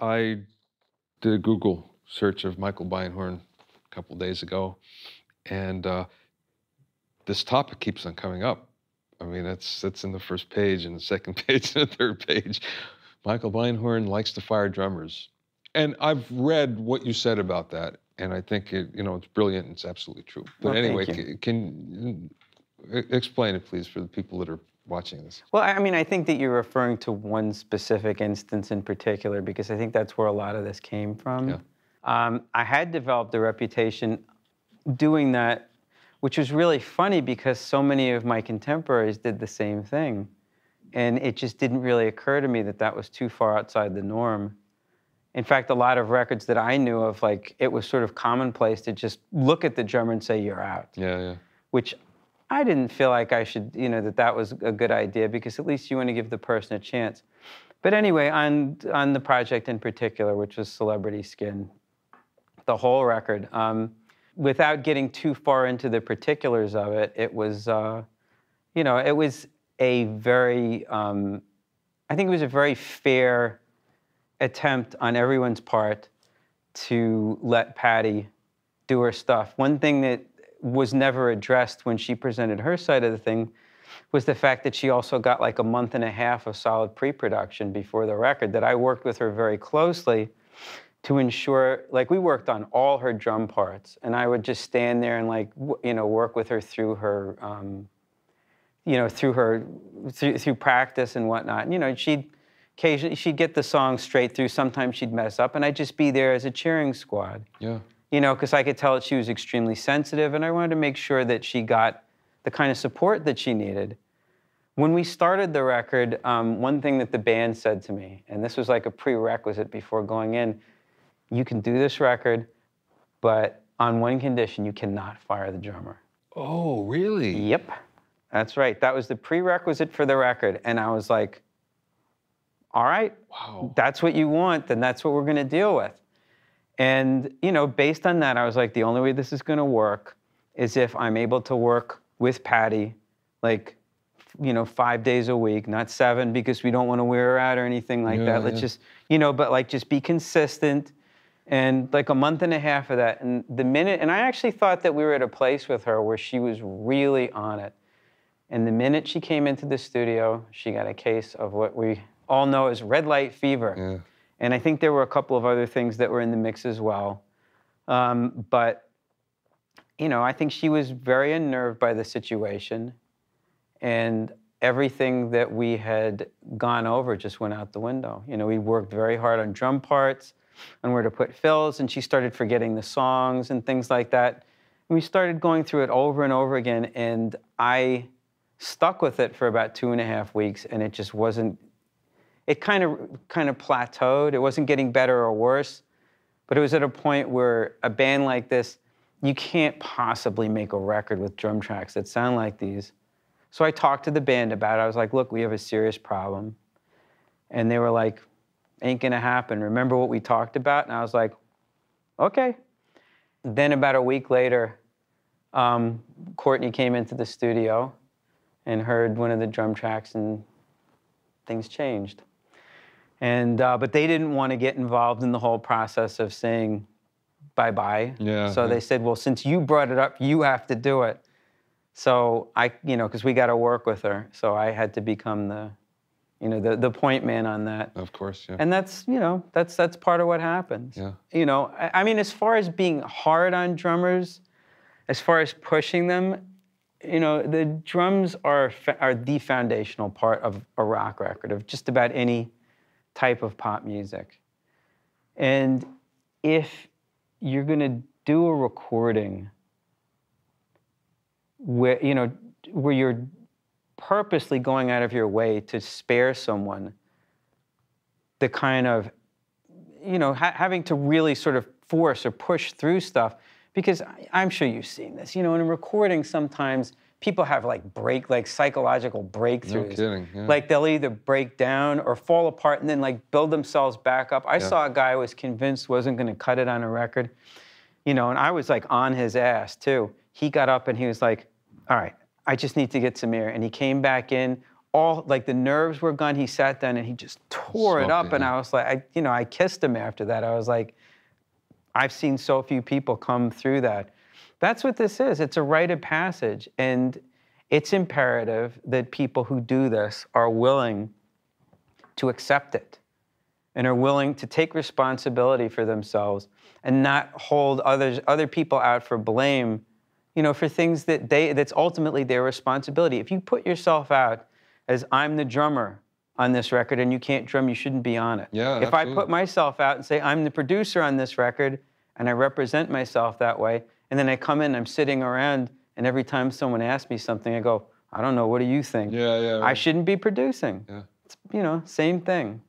I did a Google search of Michael Beinhorn a couple days ago, and uh, this topic keeps on coming up. I mean, it's it's in the first page, and the second page, and the third page. Michael Beinhorn likes to fire drummers, and I've read what you said about that, and I think it, you know it's brilliant. And it's absolutely true. But well, anyway, can, can uh, explain it, please, for the people that are watching this? Well, I mean, I think that you're referring to one specific instance in particular because I think that's where a lot of this came from. Yeah. Um, I had developed a reputation doing that, which was really funny because so many of my contemporaries did the same thing. And it just didn't really occur to me that that was too far outside the norm. In fact, a lot of records that I knew of, like, it was sort of commonplace to just look at the drummer and say, you're out. Yeah, yeah. Which I didn't feel like I should, you know, that that was a good idea because at least you want to give the person a chance. But anyway, on on the project in particular, which was Celebrity Skin, the whole record. Um, without getting too far into the particulars of it, it was, uh, you know, it was a very, um, I think it was a very fair attempt on everyone's part to let Patty do her stuff. One thing that was never addressed when she presented her side of the thing was the fact that she also got like a month and a half of solid pre-production before the record that I worked with her very closely to ensure like we worked on all her drum parts and I would just stand there and like you know work with her through her um, you know through her through, through practice and whatnot and, you know she'd occasionally she'd get the song straight through sometimes she'd mess up and I'd just be there as a cheering squad yeah you know, because I could tell that she was extremely sensitive, and I wanted to make sure that she got the kind of support that she needed. When we started the record, um, one thing that the band said to me, and this was like a prerequisite before going in, you can do this record, but on one condition, you cannot fire the drummer. Oh, really? Yep. That's right. That was the prerequisite for the record. And I was like, all right, wow. that's what you want, then that's what we're going to deal with. And you know, based on that, I was like, the only way this is going to work is if I'm able to work with Patty, like, you know, five days a week, not seven, because we don't want to wear her out or anything like yeah, that. Let's yeah. just, you know, but like, just be consistent. And like a month and a half of that, and the minute, and I actually thought that we were at a place with her where she was really on it. And the minute she came into the studio, she got a case of what we all know as red light fever. Yeah. And I think there were a couple of other things that were in the mix as well. Um, but, you know, I think she was very unnerved by the situation. And everything that we had gone over just went out the window. You know, we worked very hard on drum parts, and where to put fills, and she started forgetting the songs and things like that. And we started going through it over and over again, and I stuck with it for about two and a half weeks, and it just wasn't it kind of kind of plateaued. It wasn't getting better or worse, but it was at a point where a band like this, you can't possibly make a record with drum tracks that sound like these. So I talked to the band about it. I was like, look, we have a serious problem. And they were like, ain't gonna happen. Remember what we talked about? And I was like, okay. Then about a week later, um, Courtney came into the studio and heard one of the drum tracks and things changed. And uh, but they didn't want to get involved in the whole process of saying bye bye. Yeah. So they said, well, since you brought it up, you have to do it. So I, you know, because we got to work with her, so I had to become the, you know, the the point man on that. Of course, yeah. And that's you know that's that's part of what happens. Yeah. You know, I, I mean, as far as being hard on drummers, as far as pushing them, you know, the drums are are the foundational part of a rock record of just about any type of pop music. And if you're going to do a recording where you know where you're purposely going out of your way to spare someone the kind of you know ha- having to really sort of force or push through stuff because I, am sure you've seen this you know in recording sometimes people have like break, like psychological breakthroughs. No kidding. Yeah. Like they'll either break down or fall apart and then like build themselves back up. I yeah. saw a guy was convinced wasn't going to cut it on a record, you know, and I was like on his ass too. He got up and he was like, all right, I just need to get some air. And he came back in. All like the nerves were gone. He sat down and he just tore it up. Yeah. And I was like, I, you know, I kissed him after that. I was like, I've seen so few people come through that. That's what this is. It's a rite of passage. And it's imperative that people who do this are willing to accept it and are willing to take responsibility for themselves and not hold others, other people out for blame, you know, for things that they, that's ultimately their responsibility. If you put yourself out as I'm the drummer on this record and you can't drum, you shouldn't be on it. Yeah, if absolutely. I put myself out and say I'm the producer on this record and I represent myself that way, and then I come in, I'm sitting around, and every time someone asks me something, I go, I don't know, what do you think? Yeah, yeah. Right. I shouldn't be producing. Yeah. It's, you know, same thing.